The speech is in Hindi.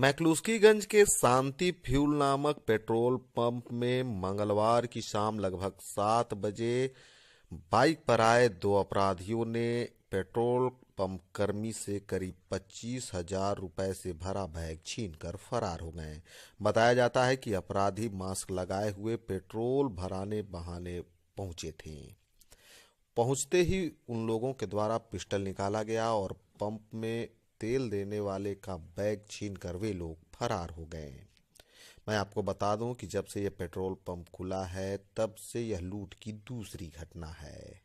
मैकलूस्कीगंज के शांति फ्यूल नामक पेट्रोल पंप में मंगलवार की शाम लगभग सात बजे बाइक पर आए दो अपराधियों ने पेट्रोल पंप कर्मी से करीब पच्चीस हजार रुपए से भरा बैग छीनकर फरार हो गए बताया जाता है कि अपराधी मास्क लगाए हुए पेट्रोल भराने बहाने पहुंचे थे पहुंचते ही उन लोगों के द्वारा पिस्टल निकाला गया और पंप में तेल देने वाले का बैग छीन कर वे लोग फरार हो गए मैं आपको बता दूं कि जब से यह पेट्रोल पंप खुला है तब से यह लूट की दूसरी घटना है